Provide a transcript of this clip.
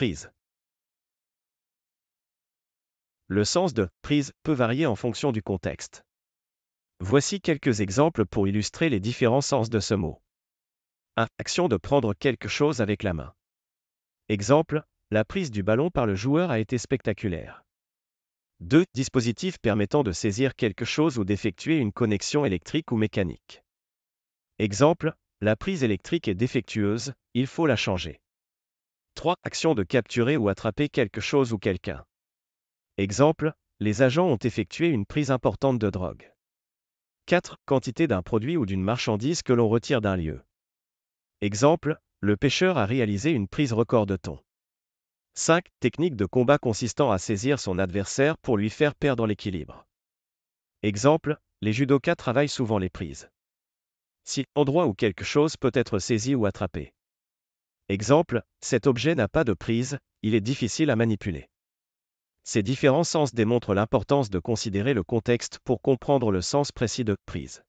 prise. Le sens de prise peut varier en fonction du contexte. Voici quelques exemples pour illustrer les différents sens de ce mot. 1. Action de prendre quelque chose avec la main. Exemple, la prise du ballon par le joueur a été spectaculaire. 2. Dispositif permettant de saisir quelque chose ou d'effectuer une connexion électrique ou mécanique. Exemple, la prise électrique est défectueuse, il faut la changer. 3. Action de capturer ou attraper quelque chose ou quelqu'un. Exemple, les agents ont effectué une prise importante de drogue. 4. Quantité d'un produit ou d'une marchandise que l'on retire d'un lieu. Exemple, le pêcheur a réalisé une prise record de thon. 5. Technique de combat consistant à saisir son adversaire pour lui faire perdre l'équilibre. Exemple, les judokas travaillent souvent les prises. 6. endroit où quelque chose peut être saisi ou attrapé. Exemple, cet objet n'a pas de prise, il est difficile à manipuler. Ces différents sens démontrent l'importance de considérer le contexte pour comprendre le sens précis de prise.